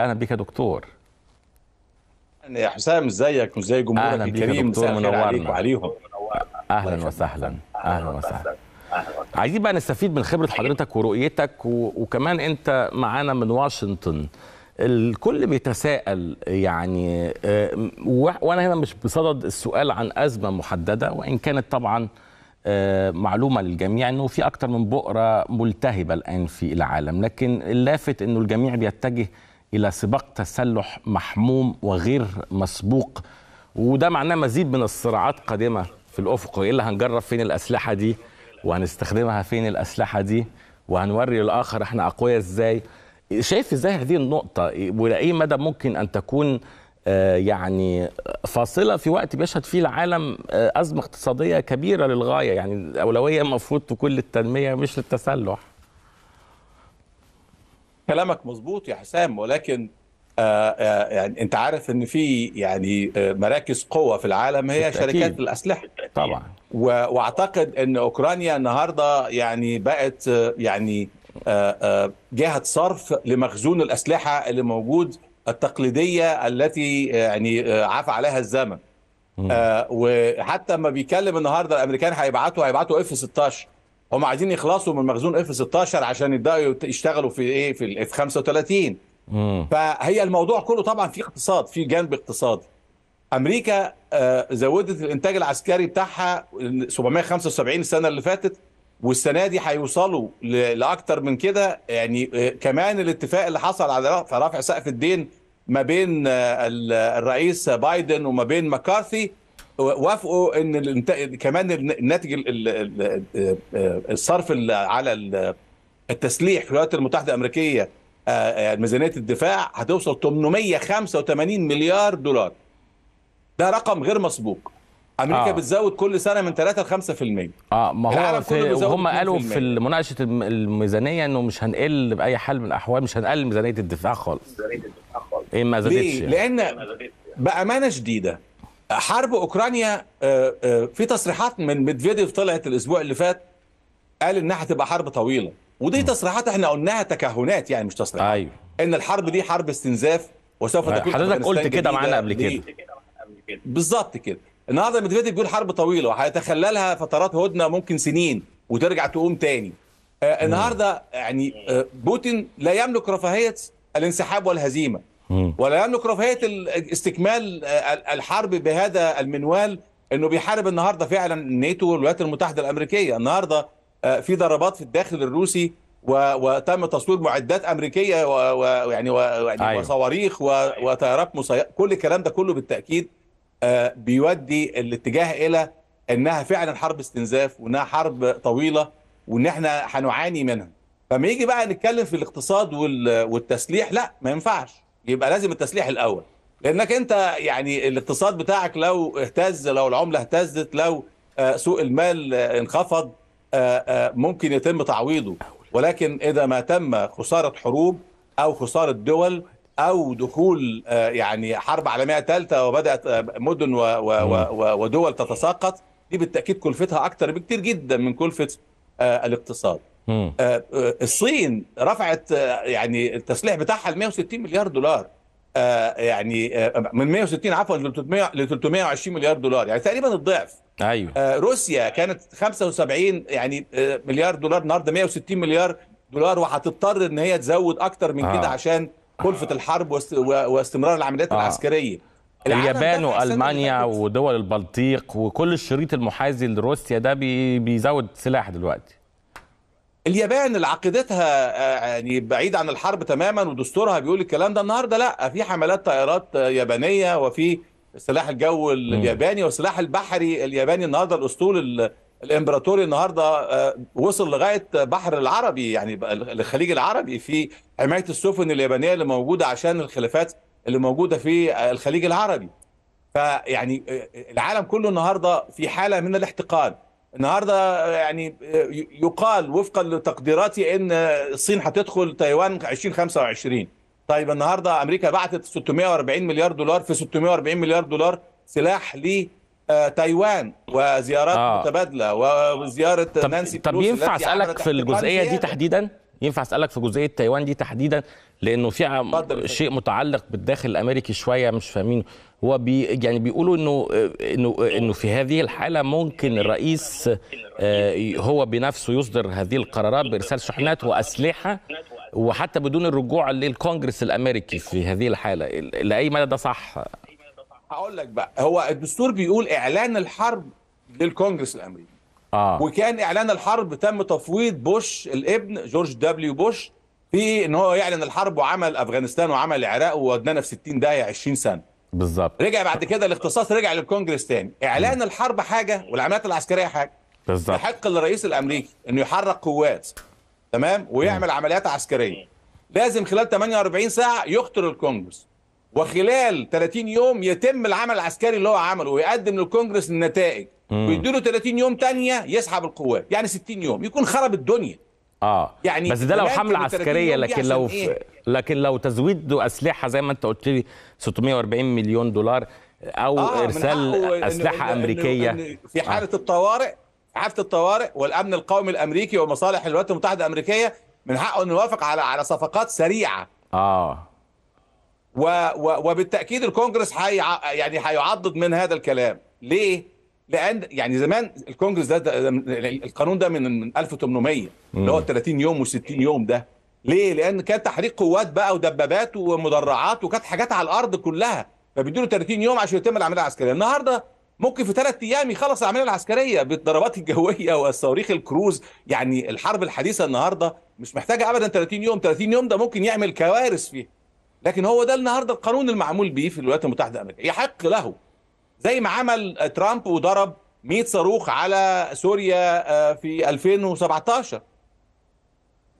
اهلا بك يا دكتور يعني يا حسام ازيك وازاي جمهورك الكريم دكتور منورنا وعليهم اهلا وسهلا اهلا وسهلا عايزين بقى نستفيد من خبره حضرتك ورؤيتك وكمان انت معانا من واشنطن الكل بيتساءل يعني آه، وانا هنا مش بصدد السؤال عن ازمه محدده وان كانت طبعا آه، معلومة للجميع أنه في أكثر من بؤرة ملتهبة الآن في العالم لكن اللافت أنه الجميع بيتجه الى سباق تسلح محموم وغير مسبوق وده معناه مزيد من الصراعات قادمه في الافق والا اللي هنجرب فين الاسلحه دي وهنستخدمها فين الاسلحه دي وهنوري الاخر احنا اقوياء ازاي شايف ازاي هذه النقطه ولاي مدى ممكن ان تكون آه، يعني فاصله في وقت بيشهد فيه العالم آه، ازمه اقتصاديه كبيره للغايه يعني الاولويه المفروض تكون للتنميه مش للتسلح كلامك مظبوط يا حسام ولكن آه، آه، يعني انت عارف ان في يعني آه، مراكز قوه في العالم هي بالتأكيد. شركات الاسلحه طبعا واعتقد ان اوكرانيا النهارده يعني بقت يعني جهه صرف لمخزون الاسلحه اللي موجود التقليديه التي يعني عفى عليها الزمن وحتى لما بيتكلم النهارده الامريكان هيبعتوا هيبعتوا اف 16 هم عايزين يخلصوا من مخزون اف 16 عشان يبداوا يشتغلوا في ايه في الاف 35 مم. فهي الموضوع كله طبعا في اقتصاد في جانب اقتصادي امريكا آه، زودت الانتاج العسكري بتاعها 775 السنه اللي فاتت والسنه دي هيوصلوا لاكثر من كده يعني آه، كمان الاتفاق اللي حصل على رفع سقف الدين ما بين آه، الرئيس بايدن وما بين مكارثي وافقوا ان كمان الناتج الصرف على التسليح في الولايات المتحده الامريكيه آه، آه، ميزانيه الدفاع هتوصل 885 مليار دولار ده رقم غير مسبوق امريكا آه. بتزود كل سنه من 3 ل 5% اه ما هو في هم قالوا في مناقشه الميزانيه انه مش هنقل باي حال من الاحوال مش هنقلل ميزانيه الدفاع خالص ميزانيه الدفاع خالص ايه ما زادتش ليه؟ يعني. لان بامانه شديده حرب اوكرانيا آه، آه، في تصريحات من ميدفيديف طلعت الاسبوع اللي فات قال انها هتبقى حرب طويله ودي تصريحات احنا قلناها تكهنات يعني مش تصريحات ايوه ان الحرب دي حرب استنزاف وسوف تكون حضرتك قلت كده معانا قبل كده بالظبط كده النهارده ميدفيديف بيقول حرب طويله وهيتخللها فترات هدنه ممكن سنين وترجع تقوم تاني آه، النهارده يعني بوتين لا يملك رفاهيه الانسحاب والهزيمه ولا يملك رفاهيه استكمال الحرب بهذا المنوال انه بيحارب النهارده فعلا الناتو والولايات المتحده الامريكيه النهارده آه، في ضربات في الداخل الروسي وتم تصوير معدات امريكيه ويعني يعني أيوه. وصواريخ وطيارات مسيره كل الكلام ده كله بالتاكيد آه، بيودي الاتجاه الى انها فعلا حرب استنزاف وانها حرب طويله وان احنا هنعاني منها فما يجي بقى نتكلم في الاقتصاد والتسليح لا ما ينفعش يبقى لازم التسليح الاول لانك انت يعني الاقتصاد بتاعك لو اهتز لو العمله اهتزت لو آه، سوق المال آه، انخفض آه، ممكن يتم تعويضه ولكن اذا ما تم خساره حروب او خساره دول او دخول يعني حرب عالميه ثالثه وبدات مدن ودول تتساقط دي بالتاكيد كلفتها اكثر بكثير جدا من كلفه الاقتصاد آه، آه، الصين رفعت آه، يعني التسليح بتاعها ل 160 مليار دولار يعني من 160 عفوا ل 320 مليار دولار يعني تقريبا الضعف ايوه روسيا كانت 75 يعني مليار دولار النهارده 160 مليار دولار وهتضطر ان هي تزود اكتر من آه. كده عشان كلفه الحرب واستمرار العمليات آه. العسكريه اليابان والمانيا ودول البلطيق وكل الشريط المحاذي لروسيا ده بيزود سلاح دلوقتي اليابان اللي عقيدتها آه، يعني بعيد عن الحرب تماما ودستورها بيقول الكلام ده النهارده لا في حملات طائرات آه، يابانيه وفي سلاح الجو الياباني والسلاح البحري الياباني النهارده الاسطول الامبراطوري النهارده آه، وصل لغايه بحر العربي يعني الخليج العربي في حمايه السفن اليابانيه اللي موجوده عشان الخلافات اللي موجوده في الخليج العربي فيعني العالم كله النهارده في حاله من الاحتقان النهارده يعني يقال وفقا لتقديراتي ان الصين هتدخل تايوان 2025 طيب النهارده امريكا بعتت 640 مليار دولار في 640 مليار دولار سلاح ل آه، تايوان وزيارات آه. متبادله وزياره طب نانسي طب ينفع اسالك في الجزئيه دي تحديدا ينفع اسالك في جزئيه تايوان دي تحديدا لانه في شيء متعلق بالداخل الامريكي شويه مش فاهمين هو بي يعني بيقولوا انه انه انه في هذه الحاله ممكن الرئيس آه، هو بنفسه يصدر هذه القرارات بارسال شحنات واسلحه وحتى بدون الرجوع للكونجرس الامريكي في هذه الحاله لاي مدى ده صح هقول لك بقى هو الدستور بيقول اعلان الحرب للكونجرس الامريكي آه. وكان اعلان الحرب تم تفويض بوش الابن جورج دبليو بوش في ان هو يعلن الحرب وعمل افغانستان وعمل العراق وودانا في 60 داهيه 20 سنه بالظبط رجع بعد كده الاختصاص رجع للكونجرس تاني اعلان الحرب حاجه والعمليات العسكريه حاجه بالظبط يحق للرئيس الامريكي انه يحرك قوات تمام ويعمل م. عمليات عسكريه لازم خلال 48 ساعه يخطر الكونجرس وخلال 30 يوم يتم العمل العسكري اللي هو عمله ويقدم للكونجرس النتائج ويديله 30 يوم تانية يسحب القوات يعني 60 يوم يكون خرب الدنيا اه يعني بس ده لو حمله عسكريه لكن لو إيه؟ لكن لو تزويد اسلحه زي ما انت قلت لي 640 مليون دولار او آه ارسال اسلحه إن امريكيه إن في آه. حاله آه. الطوارئ حاله الطوارئ والامن القومي الامريكي ومصالح الولايات المتحده الامريكيه من حقه انه يوافق على على صفقات سريعه اه و و وبالتاكيد الكونجرس حي يعني هيعضد من هذا الكلام ليه لان يعني زمان الكونجرس ده, ده القانون ده من 1800 اللي هو 30 يوم و60 يوم ده ليه؟ لان كان تحريك قوات بقى ودبابات ومدرعات وكانت حاجات على الارض كلها فبيدوا له 30 يوم عشان يتم العمليه العسكريه النهارده ممكن في ثلاث ايام يخلص العمليه العسكريه بالضربات الجويه والصواريخ الكروز يعني الحرب الحديثه النهارده مش محتاجه ابدا 30 يوم 30 يوم ده ممكن يعمل كوارث فيها لكن هو ده النهارده القانون المعمول به في الولايات المتحده الامريكيه يحق له زي ما عمل ترامب وضرب 100 صاروخ على سوريا آه، في 2017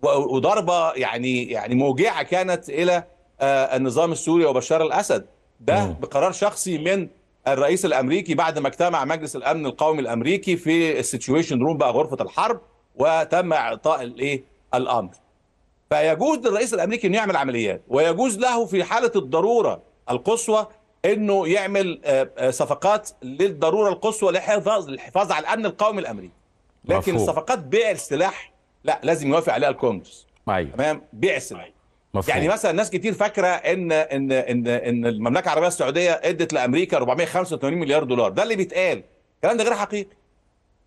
وضربه يعني يعني موجعه كانت الى آه، النظام السوري وبشار الاسد ده بقرار شخصي من الرئيس الامريكي بعد ما اجتمع مجلس الامن القومي الامريكي في السيتويشن روم بقى غرفه الحرب وتم اعطاء الايه الامر فيجوز للرئيس الامريكي انه يعمل عمليات ويجوز له في حاله الضروره القصوى انه يعمل آه، آه، صفقات للضروره القصوى للحفاظ للحفاظ على الامن القومي الامريكي لكن مفهوم. صفقات بيع السلاح لا لازم يوافق عليها الكونجرس ايوه تمام بيع السلاح مفهوم. يعني مثلا ناس كتير فاكره ان ان ان ان المملكه العربيه السعوديه ادت لامريكا 485 مليار دولار ده اللي بيتقال الكلام ده غير حقيقي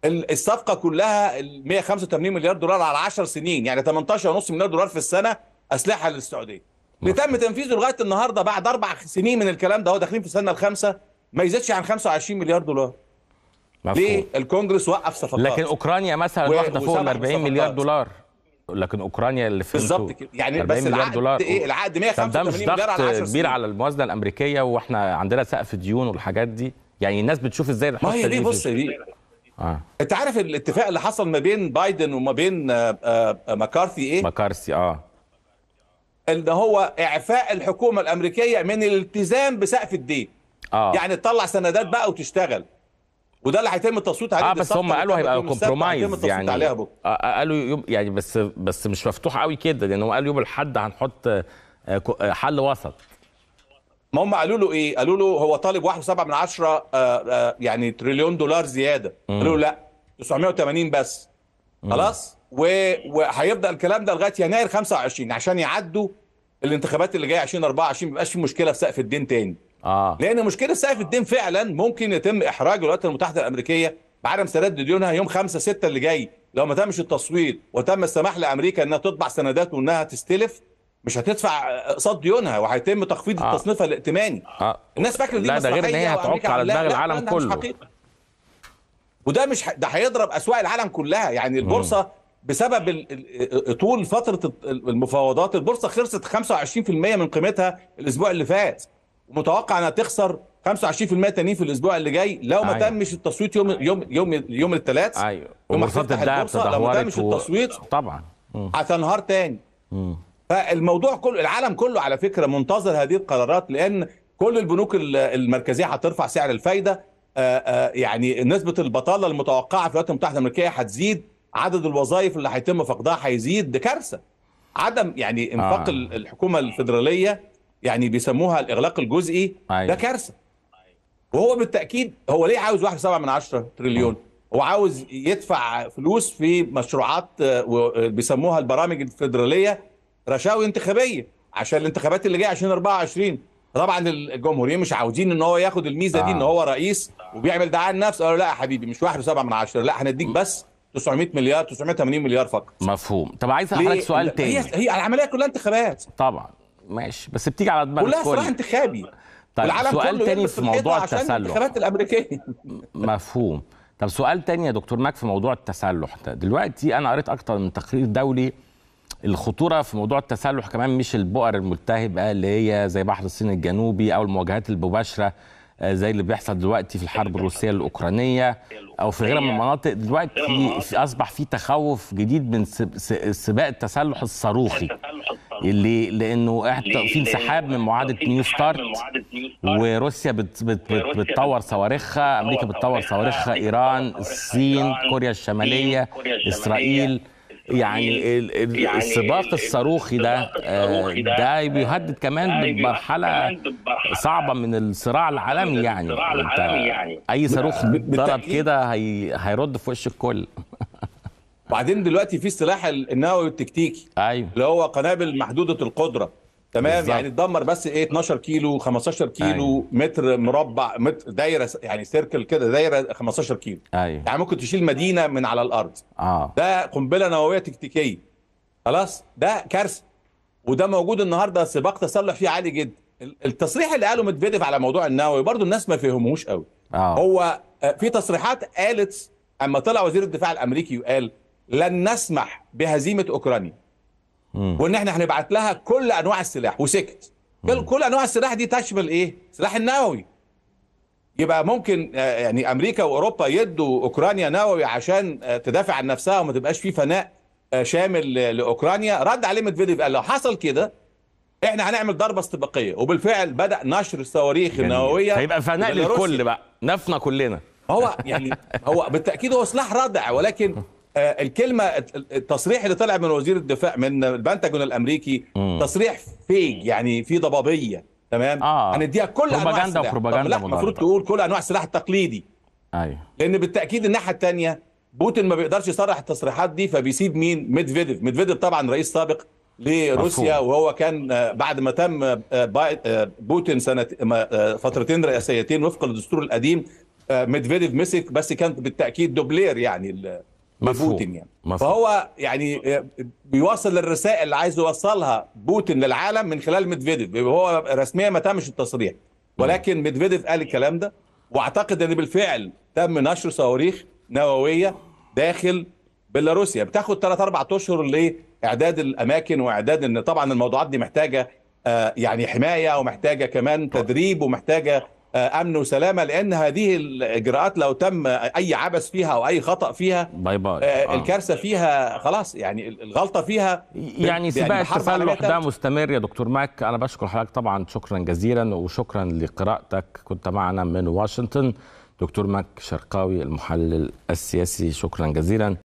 الصفقه كلها 185 مليار دولار على 10 سنين يعني 18.5 مليار دولار في السنه اسلحه للسعوديه اللي تم تنفيذه لغايه النهارده بعد اربع سنين من الكلام ده هو داخلين في السنه الخامسه ما يزيدش عن 25 مليار دولار مفهوم. ليه الكونجرس وقف صفقات لكن اوكرانيا مثلا واخده فوق ال 40 مليار دولار لكن اوكرانيا اللي في بالظبط كده يعني 40 بس مليار دولار ايه العقد 185 مليار على 10 كبير على الموازنه الامريكيه واحنا عندنا سقف ديون والحاجات دي يعني الناس بتشوف ازاي ما هي ليه بص دي آه. انت عارف الاتفاق اللي حصل ما بين بايدن وما بين آه، آه، آه، مكارثي ايه مكارثي اه ان هو اعفاء الحكومه الامريكيه من الالتزام بسقف الدين آه. يعني تطلع سندات بقى وتشتغل وده اللي هيتم التصويت عليه اه بس هم قالوا هيبقى كومبرومايز يعني عليها آه،, آه قالوا يوم يعني بس بس مش مفتوح قوي كده لان هو قالوا يوم الاحد هنحط آه، آه، حل وسط ما هم قالوا له ايه؟ قالوا له هو طالب 1.7 من عشرة يعني تريليون دولار زياده قالوا له لا 980 بس خلاص؟ وهيبدا الكلام ده لغايه يناير 25 عشان يعدوا الانتخابات اللي جايه 2024 ما يبقاش في مشكله في سقف الدين تاني اه لان مشكله سقف الدين فعلا ممكن يتم احراج الولايات المتحده الامريكيه بعدم سداد ديونها يوم 5 6 اللي جاي لو ما تمش التصويت وتم السماح لامريكا انها تطبع سندات وانها تستلف مش هتدفع قصاد ديونها وهيتم تخفيض آه. التصنيف الائتماني آه. الناس فاكره دي لا ده غير ان هي هتعك على دماغ العالم كله وده مش ح... ده هيضرب اسواق العالم كلها يعني البورصه بسبب طول فتره المفاوضات البورصه خسرت 25% من قيمتها الاسبوع اللي فات ومتوقع انها تخسر 25% تانيين في الاسبوع اللي جاي لو ما أيوة. تمش التصويت يوم يوم يوم يوم الثلاث ايوه يوم الدهب البورصه لو ما تمش و... التصويت طبعا هتنهار تاني فالموضوع كله العالم كله على فكره منتظر هذه القرارات لان كل البنوك المركزيه هترفع سعر الفايده آه، آه، يعني نسبه البطاله المتوقعه في الولايات المتحده الامريكيه هتزيد عدد الوظائف اللي هيتم فقدها هيزيد دي كارثه عدم يعني انفاق آه. الحكومه الفدراليه يعني بيسموها الاغلاق الجزئي أيوة. ده كارثه وهو بالتاكيد هو ليه عاوز 1.7 من 10 تريليون هو عاوز يدفع فلوس في مشروعات بيسموها البرامج الفيدراليه رشاوي انتخابيه عشان الانتخابات اللي جايه 2024 طبعا الجمهوريين مش عاوزين ان هو ياخد الميزه آه. دي ان آه. هو رئيس وبيعمل دعايه لنفسه قالوا لا يا حبيبي مش 1.7 من 10 لا هنديك بس 900 مليار 980 مليار فقط مفهوم طب عايز حضرتك سؤال تاني هي هي العمليه كلها انتخابات طبعا ماشي بس بتيجي على دماغ كلها صراع انتخابي طيب والعالم سؤال كله تاني في موضوع التسلح الانتخابات الامريكيه مفهوم طب سؤال تاني يا دكتور ماك في موضوع التسلح ده دلوقتي انا قريت اكتر من تقرير دولي الخطوره في موضوع التسلح كمان مش البؤر الملتهبه آه، اللي هي زي بحر الصين الجنوبي او المواجهات المباشره آه، زي اللي بيحصل دلوقتي في الحرب الروسيه الاوكرانيه او في غير من المناطق دلوقتي في اصبح في تخوف جديد من سباق التسلح الصاروخي اللي لانه في انسحاب من معاهده نيو ستارت وروسيا بتطور صواريخها امريكا بتطور صواريخها ايران الصين كوريا الشماليه اسرائيل يعني, يعني, يعني السباق آه، الصاروخي ده ده بيهدد كمان بمرحله صعبه من الصراع العالمي يعني. يعني اي صاروخ ضرب كده هيرد في وش الكل بعدين دلوقتي في السلاح النووي التكتيكي ايوه اللي هو قنابل محدوده القدره تمام بالزبط. يعني تدمر بس ايه 12 كيلو 15 كيلو أيوه. متر مربع متر دايره يعني سيركل كده دايره 15 كيلو أيوه. يعني ممكن تشيل مدينه من على الارض آه. ده قنبله نوويه تكتيكيه خلاص ده كارثه وده موجود النهارده سباق تسلح فيه عالي جدا التصريح اللي قاله مدفيديف على موضوع النووي برضو الناس ما فهموهوش قوي آه. هو آه، في تصريحات قالت اما طلع وزير الدفاع الامريكي وقال لن نسمح بهزيمه اوكرانيا وان احنا هنبعت لها كل انواع السلاح وسكت كل انواع السلاح دي تشمل ايه؟ السلاح النووي يبقى ممكن آه، يعني امريكا واوروبا يدوا اوكرانيا نووي عشان آه، تدافع عن نفسها وما تبقاش في فناء آه، شامل لاوكرانيا رد عليه ميدفيديف قال لو حصل كده احنا هنعمل ضربه استباقيه وبالفعل بدا نشر الصواريخ النوويه هيبقى فناء للكل بقى نفنا كلنا هو يعني هو بالتاكيد هو سلاح ردع ولكن آه، الكلمه التصريح اللي طلع من وزير الدفاع من البنتاجون الامريكي مم. تصريح فيج يعني في ضبابيه تمام آه. هنديها كل انواع السلاح المفروض تقول كل انواع السلاح التقليدي ايوه لان بالتاكيد الناحيه الثانيه بوتين ما بيقدرش يصرح التصريحات دي فبيسيب مين ميدفيديف ميدفيديف طبعا رئيس سابق لروسيا مفهوم. وهو كان آه، بعد ما تم آه، بوتين سنه فترتين رئاسيتين وفق الدستور القديم ميدفيديف مسك بس كان بالتاكيد دوبلير يعني مفهوم. بوتين يعني مفهوم. فهو يعني بيوصل الرسائل اللي عايز يوصلها بوتين للعالم من خلال ميدفيديف هو رسميا ما تمش التصريح ولكن ميدفيديف قال الكلام ده واعتقد ان بالفعل تم نشر صواريخ نوويه داخل بيلاروسيا بتاخد 3 4 اشهر لاعداد الاماكن واعداد ان طبعا الموضوعات دي محتاجه آه، يعني حمايه ومحتاجه كمان تدريب ومحتاجه آه، امن وسلامه لان هذه الاجراءات لو تم اي عبث فيها او اي خطا فيها باي باي. آه. آه. الكارثه فيها خلاص يعني الغلطه فيها يعني سباق التسلح ده مستمر يا دكتور ماك انا بشكر حضرتك طبعا شكرا جزيلا وشكرا لقراءتك كنت معنا من واشنطن دكتور ماك شرقاوي المحلل السياسي شكرا جزيلا